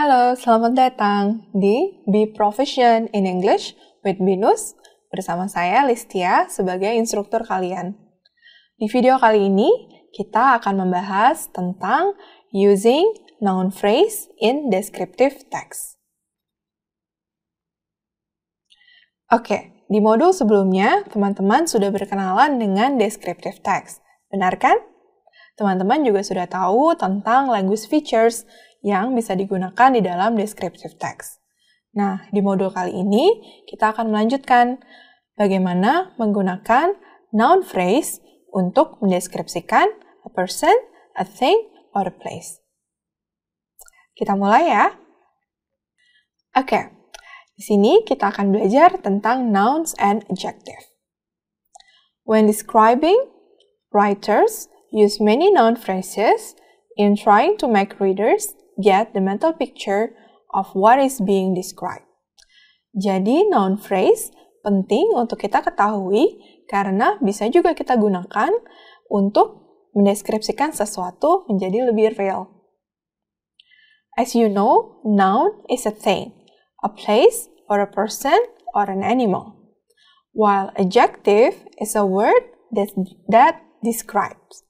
Halo, selamat datang di Be Proficient in English with Binus bersama saya Listia sebagai instruktur kalian. Di video kali ini, kita akan membahas tentang using noun phrase in descriptive text. Oke, di modul sebelumnya, teman-teman sudah berkenalan dengan descriptive text. Benar kan? Teman-teman juga sudah tahu tentang language features yang bisa digunakan di dalam descriptive text. Nah, di modul kali ini kita akan melanjutkan bagaimana menggunakan noun phrase untuk mendeskripsikan a person, a thing, or a place. Kita mulai ya. Oke, okay. di sini kita akan belajar tentang nouns and adjective. When describing, writers use many noun phrases in trying to make readers get the mental picture of what is being described. Jadi, noun phrase penting untuk kita ketahui karena bisa juga kita gunakan untuk mendeskripsikan sesuatu menjadi lebih real. As you know, noun is a thing, a place or a person or an animal, while adjective is a word that, that describes.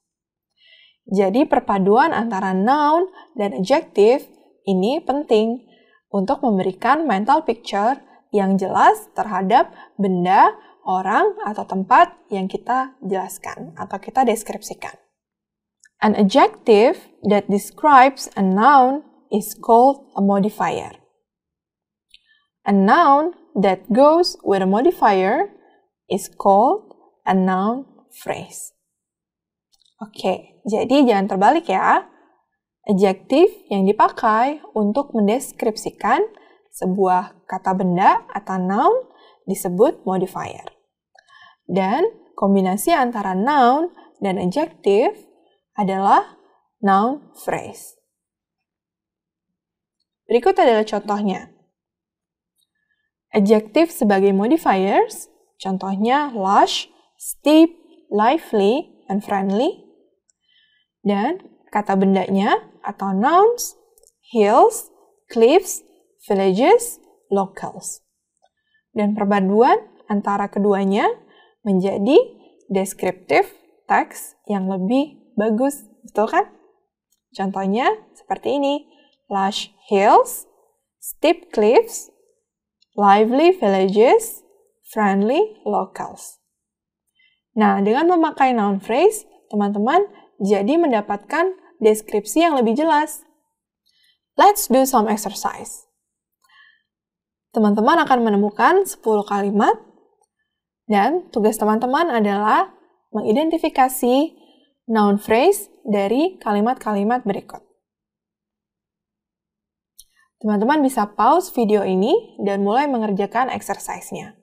Jadi perpaduan antara noun dan adjective ini penting untuk memberikan mental picture yang jelas terhadap benda, orang, atau tempat yang kita jelaskan atau kita deskripsikan. An adjective that describes a noun is called a modifier. A noun that goes with a modifier is called a noun phrase. Oke, jadi jangan terbalik ya. Adjektif yang dipakai untuk mendeskripsikan sebuah kata benda atau noun disebut modifier. Dan kombinasi antara noun dan adjektif adalah noun phrase. Berikut adalah contohnya. Adjektif sebagai modifiers, contohnya lush, steep, lively, and friendly. Dan kata bendanya atau nouns, hills, cliffs, villages, locals. Dan perpaduan antara keduanya menjadi descriptive text yang lebih bagus, betul kan? Contohnya seperti ini, lush hills, steep cliffs, lively villages, friendly locals. Nah, dengan memakai noun phrase, teman-teman jadi mendapatkan deskripsi yang lebih jelas. Let's do some exercise. Teman-teman akan menemukan 10 kalimat dan tugas teman-teman adalah mengidentifikasi noun phrase dari kalimat-kalimat berikut. Teman-teman bisa pause video ini dan mulai mengerjakan exercise-nya.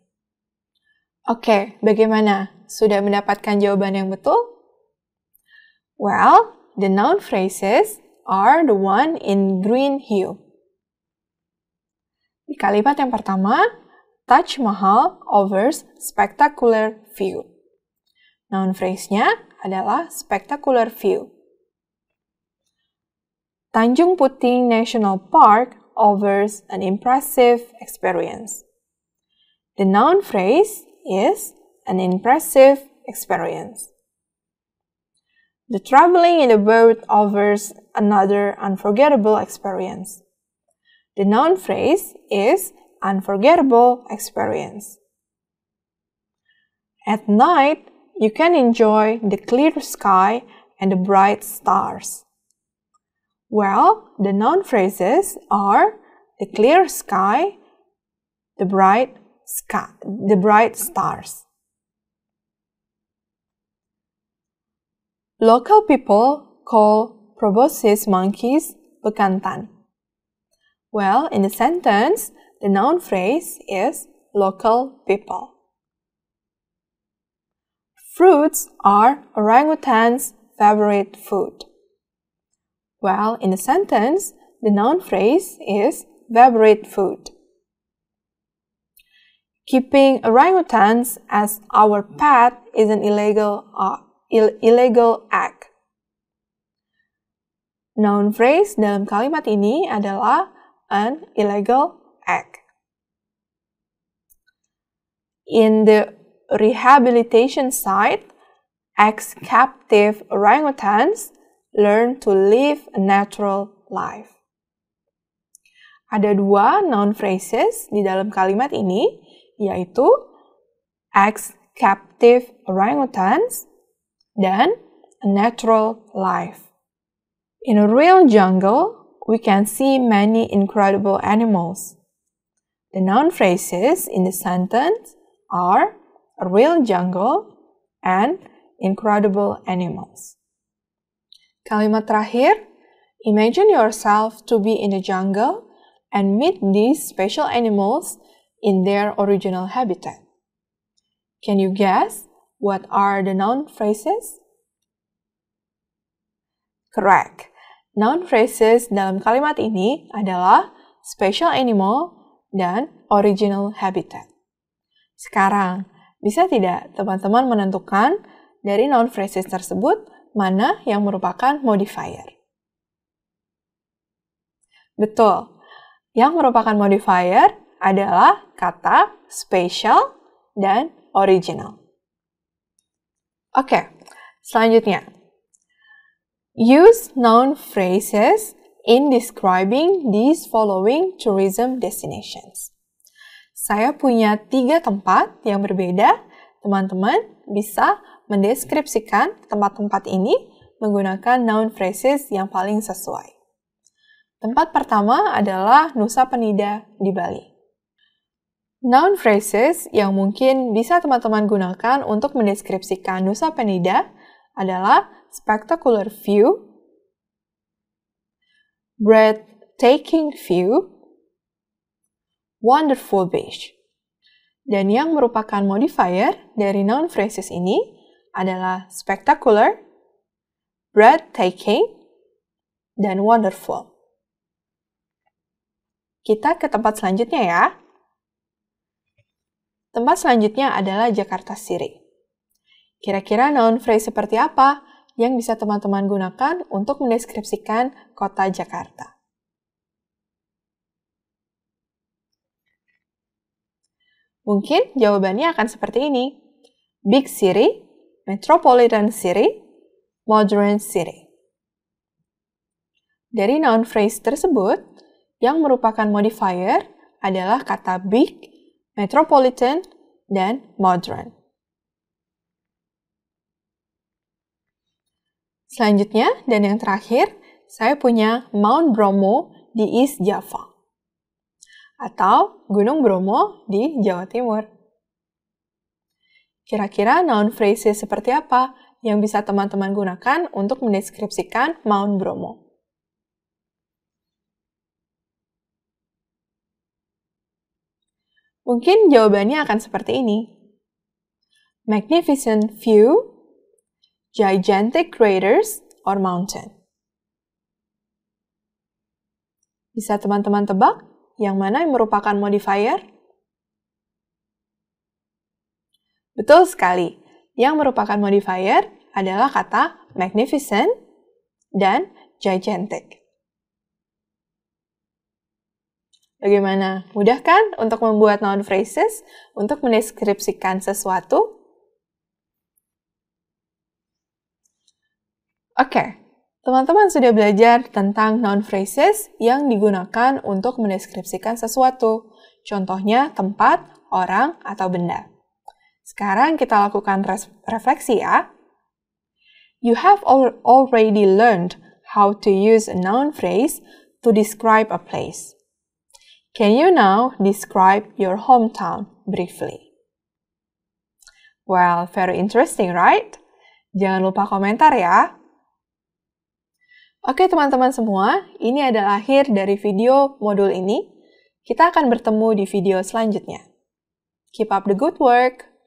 Oke, bagaimana? Sudah mendapatkan jawaban yang betul? Well, the noun phrases are the one in green hue. Di kalimat yang pertama, Taj Mahal offers spectacular view. Noun phrase-nya adalah spectacular view. Tanjung Puting National Park offers an impressive experience. The noun phrase is an impressive experience. The traveling in a boat offers another unforgettable experience. The noun phrase is unforgettable experience. At night, you can enjoy the clear sky and the bright stars. Well, the noun phrases are the clear sky, the bright sky, the bright stars. Local people call proboscis monkeys bekantan. Well, in the sentence, the noun phrase is local people. Fruits are orangutan's favorite food. Well, in the sentence, the noun phrase is favorite food. Keeping orangutans as our pet is an illegal act. illegal act. Noun phrase dalam kalimat ini adalah an illegal act. In the rehabilitation site, ex-captive orangutans learn to live a natural life. Ada dua noun phrases di dalam kalimat ini, yaitu ex-captive orangutans than a natural life. In a real jungle, we can see many incredible animals. The noun phrases in the sentence are a real jungle and incredible animals. Kalimat terakhir, imagine yourself to be in a jungle and meet these special animals in their original habitat. Can you guess What are the noun phrases? Correct. Noun phrases dalam kalimat ini adalah special animal dan original habitat. Sekarang, bisa tidak teman-teman menentukan dari noun phrases tersebut mana yang merupakan modifier? Betul. Yang merupakan modifier adalah kata special dan original. Oke, okay, selanjutnya. Use noun phrases in describing these following tourism destinations. Saya punya tiga tempat yang berbeda. Teman-teman bisa mendeskripsikan tempat-tempat ini menggunakan noun phrases yang paling sesuai. Tempat pertama adalah Nusa Penida di Bali. Noun phrases yang mungkin bisa teman-teman gunakan untuk mendeskripsikan Nusa Penida adalah spectacular view, breathtaking view, wonderful beach. Dan yang merupakan modifier dari noun phrases ini adalah spectacular, breathtaking, dan wonderful. Kita ke tempat selanjutnya ya. Tempat selanjutnya adalah Jakarta Siri. Kira-kira noun phrase seperti apa yang bisa teman-teman gunakan untuk mendeskripsikan kota Jakarta? Mungkin jawabannya akan seperti ini. Big City, Metropolitan City, Modern City. Dari noun phrase tersebut, yang merupakan modifier adalah kata big metropolitan, dan modern. Selanjutnya, dan yang terakhir, saya punya Mount Bromo di East Java atau Gunung Bromo di Jawa Timur. Kira-kira noun phrases seperti apa yang bisa teman-teman gunakan untuk mendeskripsikan Mount Bromo? Mungkin jawabannya akan seperti ini. Magnificent view, gigantic craters, or mountain. Bisa teman-teman tebak yang mana yang merupakan modifier? Betul sekali. Yang merupakan modifier adalah kata magnificent dan gigantic. Bagaimana? Mudah kan untuk membuat noun phrases untuk mendeskripsikan sesuatu? Oke, okay. teman-teman sudah belajar tentang noun phrases yang digunakan untuk mendeskripsikan sesuatu. Contohnya tempat, orang, atau benda. Sekarang kita lakukan refleksi ya. You have already learned how to use a noun phrase to describe a place. Can you now describe your hometown briefly? Well, very interesting, right? Jangan lupa komentar ya. Oke teman-teman semua, ini adalah akhir dari video modul ini. Kita akan bertemu di video selanjutnya. Keep up the good work!